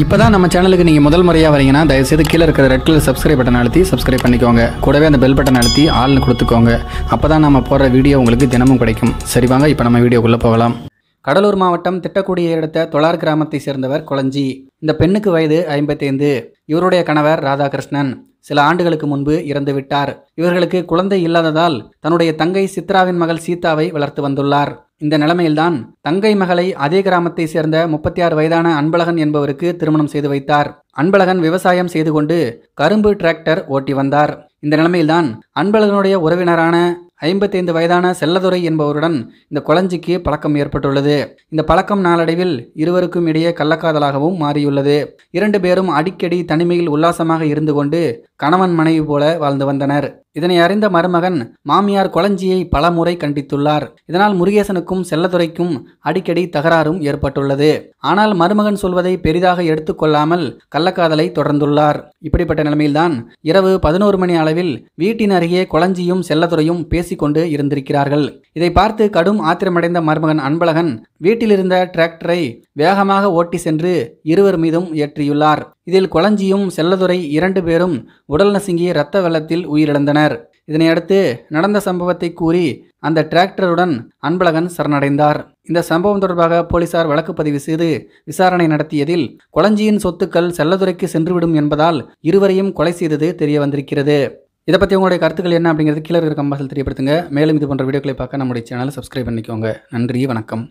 இப்போ தான் நம்ம சேனலுக்கு நீங்கள் முதல் முறையாக வரீங்கன்னா தயவுசெய்து கீழே இருக்கிற ரெட் கலர் சப்ஸ்கிரைப் பட்டன் அழுத்தி சப்ஸ்கிரைப் பண்ணிக்கோங்க கூடவே அந்த பெல் பட்டன் அழுத்தி ஆள்னு கொடுத்துக்கோங்க அப்போ தான் நம்ம போடுற வீடியோ உங்களுக்கு தினமும் கிடைக்கும் சரி வாங்க இப்போ நம்ம வீடியோக்குள்ளே போகலாம் கடலூர் மாவட்டம் திட்டக்குடி எடுத்த தொழார் கிராமத்தை சேர்ந்தவர் குளஞ்சி இந்த பெண்ணுக்கு வயது ஐம்பத்தைந்து இவருடைய கணவர் ராதாகிருஷ்ணன் சில ஆண்டுகளுக்கு முன்பு இறந்து விட்டார் இவர்களுக்கு குழந்தை இல்லாததால் தன்னுடைய தங்கை சித்ராவின் மகள் சீதாவை வளர்த்து வந்துள்ளார் இந்த நிலைமையில்தான் தங்கை மகளை அதே கிராமத்தை சேர்ந்த முப்பத்தி ஆறு வயதான அன்பழகன் என்பவருக்கு திருமணம் செய்து வைத்தார் அன்பழகன் விவசாயம் செய்து கொண்டு கரும்பு டிராக்டர் ஓட்டி வந்தார் இந்த நிலைமையில்தான் அன்பழகனுடைய உறவினரான ஐம்பத்தைந்து வயதான செல்லதுரை என்பவருடன் இந்த குளஞ்சிக்கு பழக்கம் ஏற்பட்டுள்ளது இந்த பழக்கம் நாளடைவில் இருவருக்கும் இடையே கள்ளக்காதலாகவும் மாறியுள்ளது இரண்டு பேரும் அடிக்கடி தனிமையில் உல்லாசமாக இருந்து கொண்டு கணவன் மனைவி போல வாழ்ந்து வந்தனர் இதனை அறிந்த மருமகன் மாமியார் கொளஞ்சியை பல முறை கண்டித்துள்ளார் இதனால் முருகேசனுக்கும் செல்லதுரைக்கும் அடிக்கடி தகராறும் ஏற்பட்டுள்ளது ஆனால் மருமகன் சொல்வதை பெரிதாக எடுத்துக்கொள்ளாமல் கள்ளக்காதலை தொடர்ந்துள்ளார் இப்படிப்பட்ட நிலைமையில்தான் இரவு பதினோரு மணி அளவில் வீட்டின் அருகே கொளஞ்சியும் செல்லதுரையும் பேசிக்கொண்டு இருந்திருக்கிறார்கள் இதை பார்த்து கடும் ஆத்திரமடைந்த மருமகன் அன்பழகன் வீட்டிலிருந்த டிராக்டரை வேகமாக ஓட்டி சென்று இருவர் மீதும் ஏற்றியுள்ளார் இதில் கொளஞ்சியும் செல்லதுரை இரண்டு பேரும் உடல் நசுங்கி இரத்த வெள்ளத்தில் உயிரிழந்தனர் இதனையடுத்து நடந்த சம்பவத்தை கூறி அந்த டிராக்டருடன் அன்பழகன் சரணடைந்தார் இந்த சம்பவம் தொடர்பாக போலீசார் வழக்கு பதிவு செய்து விசாரணை நடத்தியதில் கொளஞ்சியின் சொத்துக்கள் செல்லதுரைக்கு சென்றுவிடும் என்பதால் இருவரையும் கொலை செய்தது தெரிய வந்திருக்கிறது இதை பற்றி உங்களுடைய கருத்துக்கள் என்ன அப்படிங்கிறது கீழே இருக்கிற கம்பாசல் தெரியப்படுத்துங்க மேலும் இது போன்ற வீடியோக்களை பார்க்க நம்முடைய சேனலை சப்ஸ்கிரைப் பண்ணிக்கோங்க நன்றி வணக்கம்